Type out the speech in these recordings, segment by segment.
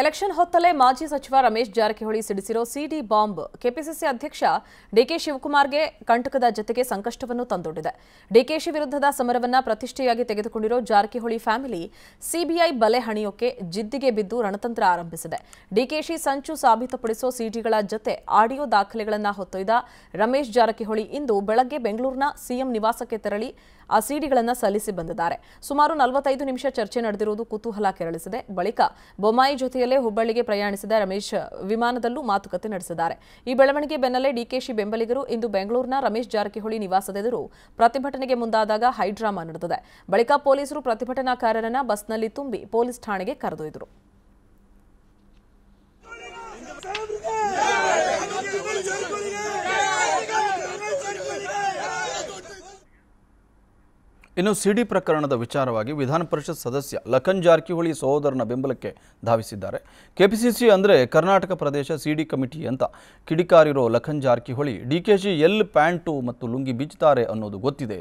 election ಹೊತ್ತಲೇ ಮಾಜಿ ಸಚಿವ ರಮೇಶ್ ಜಾರಕಿಹೊಳಿ ಸಿಡಿಸಿರೋ ಸಿಡಿ ಬಾಂಬ್ ಕೆಪಿಸಿಸಿ ಅಧ್ಯಕ್ಷ ಡಿಕೆ ಶಿವಕುಮಾರ್ಗೆ ಕಂಟಕದ ಜತೆಗೆ ಸಂಕಷ್ಟವನ್ನು ತಂದೊಡ್ಡಿದೆ ಡಿಕೆಶಿ ವಿರುದ್ಧದ ಸಮರವನ್ನು ಪ್ರತಿಷ್ಠೆಯಾಗಿ ತೆಗೆದುಕೊಂಡಿರೋ ಜಾರಕಿಹೊಳಿ ಫ್ಯಾಮಿಲಿ ಸಿಬಿಐ ಬಲೆ ಹಣಿಯೋಕೆ ಜಿದ್ದಿಗೆ ಬಿದ್ದು ರಣತಂತ್ರ ಆರಂಭಿಸಿದೆ ಡಿಕೆಶಿ ಸಂಚು ಸಾಬೀತುಪಡಿಸೋ ಸಿಡಿಗಳ ಜತೆ ಆಡಿಯೋ ದಾಖಲೆಗಳನ್ನು ಹೊತ್ತೊಯ್ದ ರಮೇಶ್ ಜಾರಕಿಹೊಳಿ ಇಂದು ಬೆಳಗ್ಗೆ ಬೆಂಗಳೂರಿನ ಸಿಎಂ ನಿವಾಸಕ್ಕೆ ತೆರಳಿ ಆ ಸಿಡಿಗಳನ್ನು ಸಲ್ಲಿಸಿ ಬಂದಿದ್ದಾರೆ ಸುಮಾರು ನಲವತ್ತೈದು ನಿಮಿಷ ಚರ್ಚೆ ನಡೆದಿರುವುದು ಕುತೂಹಲ ಕೆರಳಿಸಿದೆ ಬಳಿಕ ಬೊಮ್ಮಾಯಿ ಜೊತೆ ಹುಬ್ಬಳ್ಳಿಗೆ ಪ್ರಯಾಣಿಸಿದ ರಮೇಶ್ ವಿಮಾನದಲ್ಲೂ ಮಾತುಕತೆ ನಡೆಸಿದ್ದಾರೆ ಈ ಬೆಳವಣಿಗೆ ಬೆನ್ನಲ್ಲೇ ಡಿಕೆಶಿ ಬೆಂಬಲಿಗರು ಇಂದು ಬೆಂಗಳೂರಿನ ರಮೇಶ್ ಜಾರಕಿಹೊಳಿ ನಿವಾಸದೆದುರು ಪ್ರತಿಭಟನೆಗೆ ಮುಂದಾದಾಗ ಹೈಡ್ರಾಮಾ ನಡೆದಿದೆ ಬಳಿಕ ಪೊಲೀಸರು ಪ್ರತಿಭಟನಾಕಾರರನ್ನ ಬಸ್ನಲ್ಲಿ ತುಂಬಿ ಪೊಲೀಸ್ ಠಾಣೆಗೆ ಕರೆದೊಯ್ದರು ಇನ್ನು ಸಿಡಿ ಪ್ರಕರಣದ ವಿಚಾರವಾಗಿ ವಿಧಾನ ಪರಿಷತ್ ಸದಸ್ಯ ಲಖನ್ ಜಾರಕಿಹೊಳಿ ಸಹೋದರನ ಬೆಂಬಲಕ್ಕೆ ಧಾವಿಸಿದ್ದಾರೆ ಕೆಪಿಸಿಸಿ ಅಂದರೆ ಕರ್ನಾಟಕ ಪ್ರದೇಶ ಸಿಡಿ ಕಮಿಟಿ ಅಂತ ಕಿಡಿಕಾರಿರೋ ಲಖನ್ ಜಾರಕಿಹೊಳಿ ಡಿಕೆಶಿ ಎಲ್ ಪ್ಯಾಂಟು ಮತ್ತು ಲುಂಗಿ ಬಿಚ್ಚುತ್ತಾರೆ ಅನ್ನೋದು ಗೊತ್ತಿದೆ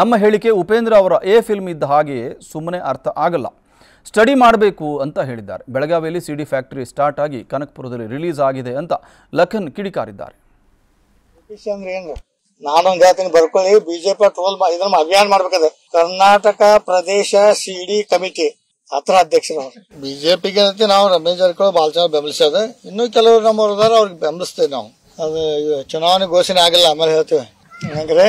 ನಮ್ಮ ಹೇಳಿಕೆ ಉಪೇಂದ್ರ ಅವರ ಎ ಫಿಲ್ಮ್ ಇದ್ದ ಹಾಗೆಯೇ ಸುಮ್ಮನೆ ಅರ್ಥ ಆಗಲ್ಲ ಸ್ಟಡಿ ಮಾಡಬೇಕು ಅಂತ ಹೇಳಿದ್ದಾರೆ ಬೆಳಗಾವಿಯಲ್ಲಿ ಸಿಡಿ ಫ್ಯಾಕ್ಟರಿ ಸ್ಟಾರ್ಟ್ ಆಗಿ ಕನಕಪುರದಲ್ಲಿ ರಿಲೀಸ್ ಆಗಿದೆ ಅಂತ ಲಖನ್ ಕಿಡಿಕಾರಿದ್ದಾರೆ ನಾನೊಂದ್ ಹೇಳ್ತೀನಿ ಬರ್ಕೊಳ್ಳಿ ಬಿಜೆಪಿ ಟೋಲ್ ಇದ್ರ ಅಭಿಯಾನ ಮಾಡ್ಬೇಕದ ಕರ್ನಾಟಕ ಪ್ರದೇಶ ಸಿಡಿ ಕಮಿಟಿ ಹತ್ರ ಅಧ್ಯಕ್ಷರು ಬಿಜೆಪಿಗೆ ಅಂತ ನಾವು ರಮೇಶ್ ಜಾರಕಿಹೊಳಿ ಬಾಳ ಬೆಂಬಲಿಸದೆ ಬೆಂಬಲಿಸೋದು ಇನ್ನು ಕೆಲವರು ನಮ್ಮವರು ಇದಾರೆ ಅವ್ರಿಗೆ ಬೆಂಬಲಿಸ್ತೇವೆ ನಾವು ಅದು ಚುನಾವಣೆ ಘೋಷಣೆ ಆಗಿಲ್ಲ ಆಮೇಲೆ ಹೇಳ್ತೀವಿ ಹೆಂಗ್ರಿ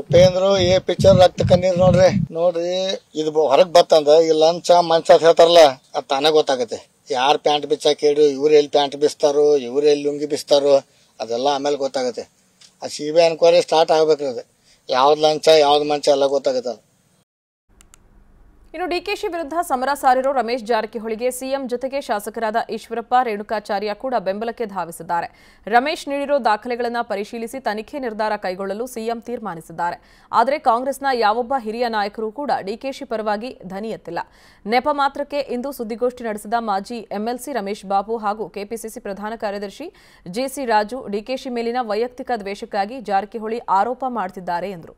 ಉಪೇಂದ್ರ ಏ ಪಿಕ್ಚರ್ ರಕ್ತ ಕಣ್ಣೀರ್ ನೋಡ್ರಿ ನೋಡ್ರಿ ಇದು ಹೊರಗ್ ಬತ್ತಂದ ಈ ಲಂಚ ಮಂಚ ಹೇಳ್ತಾರಲ್ಲ ಅದ್ ತಾನೇ ಗೊತ್ತಾಗತ್ತೆ ಯಾರ್ ಪ್ಯಾಂಟ್ ಬಿಚ್ಚಾಕ ಹೇಳಿ ಇವ್ರು ಎಲ್ಲಿ ಪ್ಯಾಂಟ್ ಬಿಸ್ತಾರೋ ಇವ್ರು ಎಲ್ಲಿ ಲುಂಗಿ ಬಿಸ್ತಾರೋ ಅದೆಲ್ಲ ಆಮೇಲೆ ಗೊತ್ತಾಗತ್ತೆ ಆ ಸಿ ಬಿ ಎನ್ಕ್ವೈರಿ ಸ್ಟಾರ್ಟ್ ಆಗ್ಬೇಕು ಅದು ಯಾವ್ದು ಲಂಚ ಯಾವ್ದು ಮಂಚ ಎಲ್ಲ ಗೊತ್ತಾಗುತ್ತೆ ಇನ್ನು ಡಿಕೆಶಿ ವಿರುದ್ಧ ಸಮರ ಸಾರಿರೋ ರಮೇಶ್ ಜಾರಕಿಹೊಳಿಗೆ ಸಿಎಂ ಜೊತೆಗೆ ಶಾಸಕರಾದ ಈಶ್ವರಪ್ಪ ರೇಣುಕಾಚಾರ್ಯ ಕೂಡ ಬೆಂಬಲಕ್ಕೆ ಧಾವಿಸಿದ್ದಾರೆ ರಮೇಶ್ ನೀಡಿರೋ ದಾಖಲೆಗಳನ್ನು ಪರಿಶೀಲಿಸಿ ತನಿಖೆ ನಿರ್ಧಾರ ಕೈಗೊಳ್ಳಲು ಸಿಎಂ ತೀರ್ಮಾನಿಸಿದ್ದಾರೆ ಆದರೆ ಕಾಂಗ್ರೆಸ್ನ ಯಾವೊಬ್ಬ ಹಿರಿಯ ನಾಯಕರು ಕೂಡ ಡಿಕೆಶಿ ಪರವಾಗಿ ಧನಿಯತ್ತಿಲ್ಲ ನೆಪ ಮಾತ್ರಕ್ಕೆ ಇಂದು ಸುದ್ದಿಗೋಷ್ಠಿ ನಡೆಸಿದ ಮಾಜಿ ಎಂಎಲ್ಸಿ ರಮೇಶ್ ಬಾಬು ಹಾಗೂ ಕೆಪಿಸಿಸಿ ಪ್ರಧಾನ ಕಾರ್ಯದರ್ಶಿ ಜೆಸಿ ರಾಜು ಡಿಕೆಶಿ ಮೇಲಿನ ವೈಯಕ್ತಿಕ ದ್ವೇಷಕ್ಕಾಗಿ ಜಾರಕಿಹೊಳಿ ಆರೋಪ ಮಾಡುತ್ತಿದ್ದಾರೆ ಎಂದರು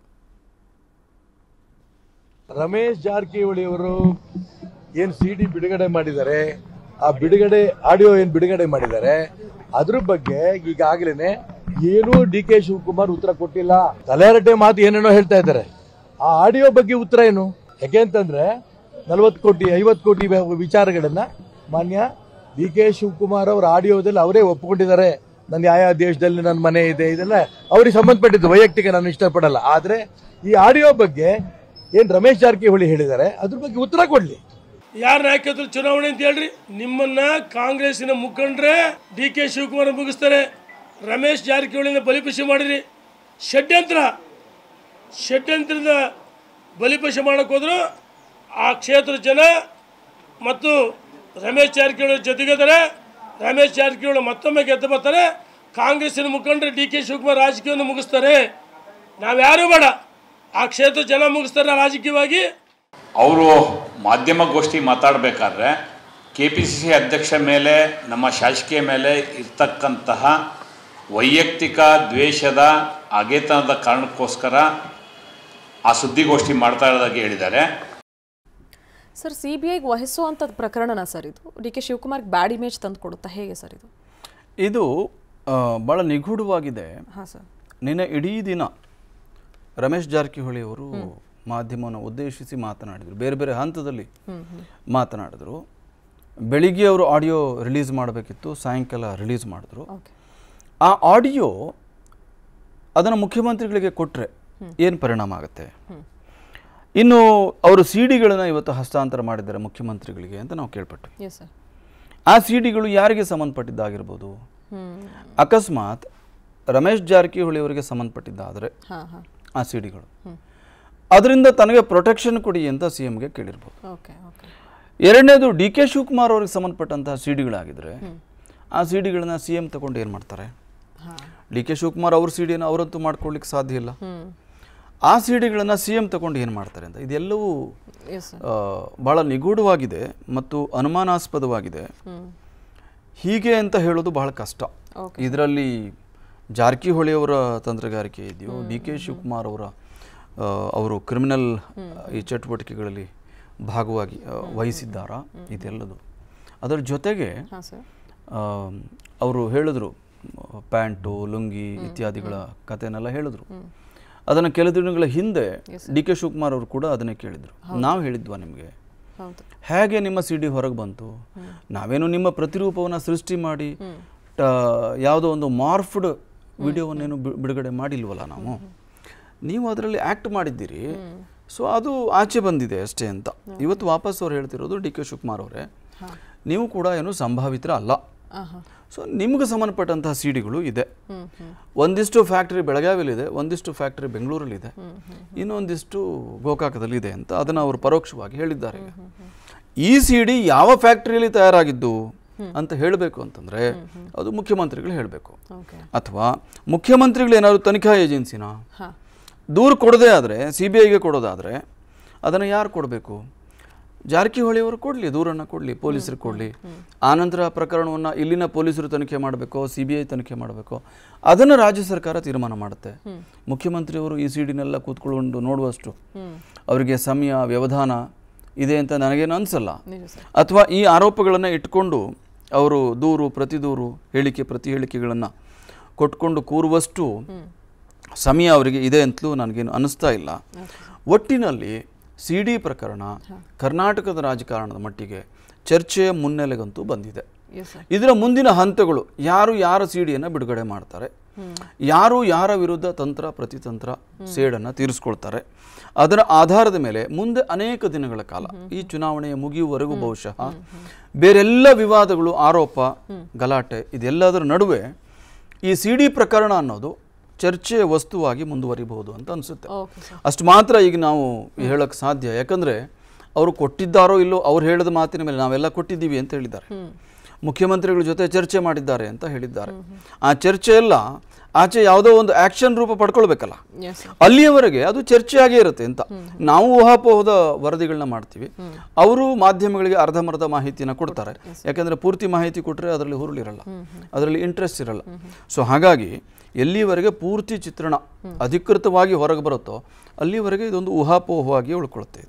ರಮೇಶ್ ಜಾರಕಿಹೊಳಿ ಅವರು ಏನು ಸಿ ಡಿ ಬಿಡುಗಡೆ ಮಾಡಿದ್ದಾರೆ ಆ ಬಿಡುಗಡೆ ಆಡಿಯೋ ಏನು ಬಿಡುಗಡೆ ಮಾಡಿದ್ದಾರೆ ಅದ್ರ ಬಗ್ಗೆ ಈಗಾಗಲೇ ಏನೂ ಡಿ ಕೆ ಶಿವಕುಮಾರ್ ಉತ್ತರ ಕೊಟ್ಟಿಲ್ಲ ತಲೆಹರಟೆ ಮಾತು ಏನೇನೋ ಹೇಳ್ತಾ ಇದ್ದಾರೆ ಆ ಆಡಿಯೋ ಬಗ್ಗೆ ಉತ್ತರ ಏನು ಯಾಕೆ ಅಂತಂದ್ರೆ ನಲ್ವತ್ತು ಕೋಟಿ ಐವತ್ತು ಕೋಟಿ ವಿಚಾರಗಳನ್ನ ಮಾನ್ಯ ಡಿ ಕೆ ಶಿವಕುಮಾರ್ ಅವರ ಆಡಿಯೋದಲ್ಲಿ ಅವರೇ ಒಪ್ಪಿಕೊಂಡಿದ್ದಾರೆ ನನ್ನ ಯಾವ ದೇಶದಲ್ಲಿ ನನ್ನ ಮನೆ ಇದೆ ಇದೆಲ್ಲ ಅವ್ರಿಗೆ ಸಂಬಂಧಪಟ್ಟಿದ್ದು ವೈಯಕ್ತಿಕ ನಾನು ಇಷ್ಟಪಡಲ್ಲ ಆದರೆ ಈ ಆಡಿಯೋ ಬಗ್ಗೆ ಏನ್ ರಮೇಶ್ ಜಾರಕಿಹೊಳಿ ಹೇಳಿದ್ದಾರೆ ಅದ್ರ ಬಗ್ಗೆ ಉತ್ತರ ಕೊಡ್ಲಿ ಯಾರ ನಾಯಕತ್ವ ಚುನಾವಣೆ ಅಂತ ಹೇಳ್ರಿ ನಿಮ್ಮನ್ನ ಕಾಂಗ್ರೆಸ್ಸಿನ ಮುಖಂಡ್ರೆ ಡಿ ಕೆ ಶಿವಕುಮಾರ್ ಮುಗಿಸ್ತಾರೆ ರಮೇಶ್ ಜಾರಕಿಹೊಳಿನ ಬಲಿಪಶೆ ಮಾಡಿರಿ ಷಡ್ಯಂತ್ರ ಷಡ್ಯಂತ್ರದ ಬಲಿಪಶೆ ಮಾಡೋಕ್ಕೋದ್ರು ಹೋದ್ರು ಆ ಕ್ಷೇತ್ರದ ಜನ ಮತ್ತು ರಮೇಶ್ ಜಾರಕಿಹೊಳಿ ಜೊತೆಗಿದ್ದಾರೆ ರಮೇಶ್ ಜಾರಕಿಹೊಳಿ ಮತ್ತೊಮ್ಮೆ ಗೆದ್ದು ಬರ್ತಾರೆ ಕಾಂಗ್ರೆಸ್ಸಿನ ಮುಖಂಡರು ಡಿ ಕೆ ಶಿವಕುಮಾರ್ ರಾಜಕೀಯವನ್ನು ಮುಗಿಸ್ತಾರೆ ನಾವ್ಯಾರೂ ಬೇಡ ಆ ಕ್ಷೇತ್ರ ಜನ ಮುಗಿಸ್ತಾರೆ ರಾಜಕೀಯವಾಗಿ ಅವರು ಮಾಧ್ಯಮಗೋಷ್ಠಿ ಮಾತಾಡಬೇಕಾದ್ರೆ ಕೆ ಪಿ ಸಿ ಸಿ ಅಧ್ಯಕ್ಷ ಮೇಲೆ ನಮ್ಮ ಶಾಸಕಿಯ ಮೇಲೆ ಇರ್ತಕ್ಕಂತಹ ವೈಯಕ್ತಿಕ ದ್ವೇಷದ ಅಗೆತನದ ಕಾರಣಕ್ಕೋಸ್ಕರ ಆ ಸುದ್ದಿಗೋಷ್ಠಿ ಮಾಡ್ತಾ ಇರೋದಾಗಿ ಹೇಳಿದ್ದಾರೆ ಸರ್ ಸಿ ಬಿ ಐಗೆ ವಹಿಸುವಂಥ ಪ್ರಕರಣನ ಸರ್ ಇದು ಡಿ ಕೆ ಶಿವಕುಮಾರ್ಗೆ ಬ್ಯಾಡ್ ಇಮೇಜ್ ತಂದು ಕೊಡುತ್ತಾ ಹೇಗೆ ಸರ್ ಇದು ಇದು ಭಾಳ ನಿಗೂಢವಾಗಿದೆ ಹಾಂ ಸರ್ ನಿನ್ನೆ ಇಡೀ ದಿನ ರಮೇಶ್ ಜಾರಕಿಹೊಳಿ ಅವರು ಮಾಧ್ಯಮವನ್ನು ಉದ್ದೇಶಿಸಿ ಮಾತನಾಡಿದರು ಬೇರೆ ಬೇರೆ ಹಂತದಲ್ಲಿ ಮಾತನಾಡಿದರು ಬೆಳಿಗ್ಗೆ ಅವರು ಆಡಿಯೋ ರಿಲೀಸ್ ಮಾಡಬೇಕಿತ್ತು ಸಾಯಂಕಾಲ ರಿಲೀಸ್ ಮಾಡಿದ್ರು ಆ ಆಡಿಯೋ ಅದನ್ನು ಮುಖ್ಯಮಂತ್ರಿಗಳಿಗೆ ಕೊಟ್ಟರೆ ಏನು ಪರಿಣಾಮ ಆಗುತ್ತೆ ಇನ್ನು ಅವರು ಸಿ ಡಿಗಳನ್ನು ಇವತ್ತು ಹಸ್ತಾಂತರ ಮಾಡಿದ್ದಾರೆ ಮುಖ್ಯಮಂತ್ರಿಗಳಿಗೆ ಅಂತ ನಾವು ಕೇಳ್ಪಟ್ಟು ಆ ಸಿ ಡಿಗಳು ಯಾರಿಗೆ ಸಂಬಂಧಪಟ್ಟಿದ್ದಾಗಿರ್ಬೋದು ಅಕಸ್ಮಾತ್ ರಮೇಶ್ ಜಾರಕಿಹೊಳಿ ಅವರಿಗೆ ಸಂಬಂಧಪಟ್ಟಿದ್ದಾದರೆ ಆ ಸಿ ಡಿಗಳು ಅದರಿಂದ ತನಗೆ ಪ್ರೊಟೆಕ್ಷನ್ ಕೊಡಿ ಅಂತ ಸಿ ಎಮ್ಗೆ ಕೇಳಿರ್ಬೋದು ಎರಡನೇದು ಡಿ ಕೆ ಶಿವಕುಮಾರ್ ಅವ್ರಿಗೆ ಸಂಬಂಧಪಟ್ಟಂತಹ ಸಿ ಆ ಸಿ ಡಿಗಳನ್ನ ಸಿ ಎಂ ತಗೊಂಡು ಏನು ಮಾಡ್ತಾರೆ ಡಿ ಕೆ ಶಿವಕುಮಾರ್ ಅವ್ರ ಸಿ ಅವರಂತೂ ಮಾಡ್ಕೊಳ್ಲಿಕ್ಕೆ ಸಾಧ್ಯ ಇಲ್ಲ ಆ ಸಿ ಡಿಗಳನ್ನು ಸಿ ಎಂ ತಗೊಂಡು ಏನು ಮಾಡ್ತಾರೆ ಅಂತ ಇದೆಲ್ಲವೂ ಬಹಳ ನಿಗೂಢವಾಗಿದೆ ಮತ್ತು ಅನುಮಾನಾಸ್ಪದವಾಗಿದೆ ಹೀಗೆ ಅಂತ ಹೇಳೋದು ಬಹಳ ಕಷ್ಟ ಇದರಲ್ಲಿ ಜಾರಕಿಹೊಳಿ ಅವರ ತಂತ್ರಗಾರಿಕೆ ಇದೆಯೋ ಡಿ ಕೆ ಶಿವಕುಮಾರ್ ಅವರ ಅವರು ಕ್ರಿಮಿನಲ್ ಈ ಚಟುವಟಿಕೆಗಳಲ್ಲಿ ಭಾಗವಾಗಿ ವಹಿಸಿದ್ದಾರಾ ಇದೆಲ್ಲದು ಅದರ ಜೊತೆಗೆ ಅವರು ಹೇಳಿದ್ರು ಪ್ಯಾಂಟು ಲುಂಗಿ ಇತ್ಯಾದಿಗಳ ಕಥೆನೆಲ್ಲ ಹೇಳಿದ್ರು ಅದನ್ನು ಕೆಲ ದಿನಗಳ ಹಿಂದೆ ಡಿ ಕೆ ಶಿವಕುಮಾರ್ ಅವರು ಕೂಡ ಅದನ್ನೇ ಕೇಳಿದರು ನಾವು ಹೇಳಿದ್ವಾ ನಿಮಗೆ ಹೇಗೆ ನಿಮ್ಮ ಸಿ ಡಿ ಹೊರಗೆ ಬಂತು ನಾವೇನು ನಿಮ್ಮ ಪ್ರತಿರೂಪವನ್ನು ಸೃಷ್ಟಿ ಮಾಡಿ ಯಾವುದೋ ಒಂದು ಮಾರ್ಫ್ಡ್ ವಿಡಿಯೋವನ್ನು ವಿಡಿಯೋವನ್ನೇನು ಬಿಡುಗಡೆ ಮಾಡಿಲ್ವಲ್ಲ ನಾವು ನೀವು ಅದರಲ್ಲಿ ಆ್ಯಕ್ಟ್ ಮಾಡಿದ್ದೀರಿ ಸೊ ಅದು ಆಚೆ ಬಂದಿದೆ ಅಷ್ಟೇ ಅಂತ ಇವತ್ತು ವಾಪಸ್ ಅವ್ರು ಹೇಳ್ತಿರೋದು ಡಿ ಕೆ ಶಿವಕುಮಾರ್ ಅವರೇ ನೀವು ಕೂಡ ಏನು ಸಂಭಾವಿತರ ಅಲ್ಲ ಸೊ ನಿಮ್ಗೆ ಸಂಬಂಧಪಟ್ಟಂತಹ ಸಿಡಿಗಳು ಇದೆ ಒಂದಿಷ್ಟು ಫ್ಯಾಕ್ಟ್ರಿ ಬೆಳಗಾವಿಲಿದೆ ಒಂದಿಷ್ಟು ಫ್ಯಾಕ್ಟ್ರಿ ಬೆಂಗಳೂರಲ್ಲಿದೆ ಇನ್ನೊಂದಿಷ್ಟು ಗೋಕಾಕದಲ್ಲಿದೆ ಅಂತ ಅದನ್ನು ಅವರು ಪರೋಕ್ಷವಾಗಿ ಹೇಳಿದ್ದಾರೆ ಈ ಡಿ ಯಾವ ಫ್ಯಾಕ್ಟ್ರಿಯಲ್ಲಿ ತಯಾರಾಗಿದ್ದು ಅಂತ ಹೇಳಬೇಕು ಅಂತಂದರೆ ಅದು ಮುಖ್ಯಮಂತ್ರಿಗಳು ಹೇಳಬೇಕು ಅಥವಾ ಮುಖ್ಯಮಂತ್ರಿಗಳು ಏನಾದರೂ ತನಿಖಾ ಏಜೆನ್ಸಿನ ದೂರು ಕೊಡದೇ ಆದರೆ ಸಿ ಬಿ ಐಗೆ ಕೊಡೋದಾದರೆ ಅದನ್ನು ಯಾರು ಕೊಡಬೇಕು ಜಾರಕಿಹೊಳಿಯವರು ಕೊಡಲಿ ದೂರನ್ನು ಕೊಡಲಿ ಪೊಲೀಸರು ಕೊಡಲಿ ಆನಂತರ ಪ್ರಕರಣವನ್ನು ಇಲ್ಲಿನ ಪೊಲೀಸರು ತನಿಖೆ ಮಾಡಬೇಕು ಸಿ ಬಿ ಐ ತನಿಖೆ ಮಾಡಬೇಕು ಅದನ್ನು ರಾಜ್ಯ ಸರ್ಕಾರ ತೀರ್ಮಾನ ಮಾಡುತ್ತೆ ಮುಖ್ಯಮಂತ್ರಿಯವರು ಈ ಸಿಡಿನೆಲ್ಲ ಕೂತ್ಕೊಳ್ಕೊಂಡು ನೋಡುವಷ್ಟು ಅವರಿಗೆ ಸಮಯ ವ್ಯವಧಾನ ಇದೆ ಅಂತ ನನಗೇನು ಅನಿಸಲ್ಲ ಅಥವಾ ಈ ಆರೋಪಗಳನ್ನು ಇಟ್ಕೊಂಡು ಅವರು ದೂರು ಪ್ರತಿ ದೂರು ಹೇಳಿಕೆ ಪ್ರತಿ ಹೇಳಿಕೆಗಳನ್ನು ಕೊಟ್ಕೊಂಡು ಕೂರುವಷ್ಟು ಸಮಯ ಅವರಿಗೆ ಇದೆ ಅಂತಲೂ ನನಗೇನು ಅನ್ನಿಸ್ತಾ ಇಲ್ಲ ಒಟ್ಟಿನಲ್ಲಿ ಸಿ ಡಿ ಪ್ರಕರಣ ಕರ್ನಾಟಕದ ರಾಜಕಾರಣದ ಮಟ್ಟಿಗೆ ಚರ್ಚೆಯ ಮುನ್ನೆಲೆಗಂತೂ ಬಂದಿದೆ ಇದರ ಮುಂದಿನ ಹಂತಗಳು ಯಾರು ಯಾರ ಸಿಡಿಯನ್ನು ಬಿಡುಗಡೆ ಮಾಡ್ತಾರೆ ಯಾರು ಯಾರ ವಿರುದ್ಧ ತಂತ್ರ ಪ್ರತಿತಂತ್ರ ಸೇಡನ್ನು ತೀರಿಸ್ಕೊಳ್ತಾರೆ ಅದರ ಆಧಾರದ ಮೇಲೆ ಮುಂದೆ ಅನೇಕ ದಿನಗಳ ಕಾಲ ಈ ಚುನಾವಣೆಯ ಮುಗಿಯುವವರೆಗೂ ಬಹುಶಃ ಬೇರೆಲ್ಲ ವಿವಾದಗಳು ಆರೋಪ ಗಲಾಟೆ ಇದೆಲ್ಲದರ ನಡುವೆ ಈ ಸಿಡಿ ಪ್ರಕರಣ ಅನ್ನೋದು ಚರ್ಚೆಯ ವಸ್ತುವಾಗಿ ಮುಂದುವರಿಬಹುದು ಅಂತ ಅನಿಸುತ್ತೆ ಅಷ್ಟು ಮಾತ್ರ ಈಗ ನಾವು ಹೇಳಕ್ಕೆ ಸಾಧ್ಯ ಯಾಕಂದರೆ ಅವರು ಕೊಟ್ಟಿದ್ದಾರೋ ಇಲ್ಲೋ ಅವ್ರು ಹೇಳಿದ ಮಾತಿನ ಮೇಲೆ ನಾವೆಲ್ಲ ಕೊಟ್ಟಿದ್ದೀವಿ ಅಂತ ಹೇಳಿದ್ದಾರೆ ಮುಖ್ಯಮಂತ್ರಿಗಳ ಜೊತೆ ಚರ್ಚೆ ಮಾಡಿದ್ದಾರೆ ಅಂತ ಹೇಳಿದ್ದಾರೆ ಆ ಚರ್ಚೆ ಎಲ್ಲ ಆಚೆ ಯಾವುದೋ ಒಂದು ಆಕ್ಷನ್ ರೂಪ ಪಡ್ಕೊಳ್ಬೇಕಲ್ಲ ಅಲ್ಲಿಯವರೆಗೆ ಅದು ಚರ್ಚೆಯಾಗೇ ಇರುತ್ತೆ ಅಂತ ನಾವು ಊಹಾಪೋಹದ ವರದಿಗಳನ್ನ ಮಾಡ್ತೀವಿ ಅವರು ಮಾಧ್ಯಮಗಳಿಗೆ ಅರ್ಧಮರ್ಧ ಮಾಹಿತಿನ ಕೊಡ್ತಾರೆ ಯಾಕೆಂದ್ರೆ ಪೂರ್ತಿ ಮಾಹಿತಿ ಕೊಟ್ಟರೆ ಅದರಲ್ಲಿ ಹುರುಳಿರಲ್ಲ ಅದರಲ್ಲಿ ಇಂಟ್ರೆಸ್ಟ್ ಇರಲ್ಲ ಸೊ ಹಾಗಾಗಿ ಎಲ್ಲಿವರೆಗೆ ಪೂರ್ತಿ ಚಿತ್ರಣ ಅಧಿಕೃತವಾಗಿ ಹೊರಗೆ ಬರುತ್ತೋ ಅಲ್ಲಿವರೆಗೆ ಇದೊಂದು ಊಹಾಪೋಹವಾಗಿ ಉಳ್ಕೊಳ್ತೈತೆ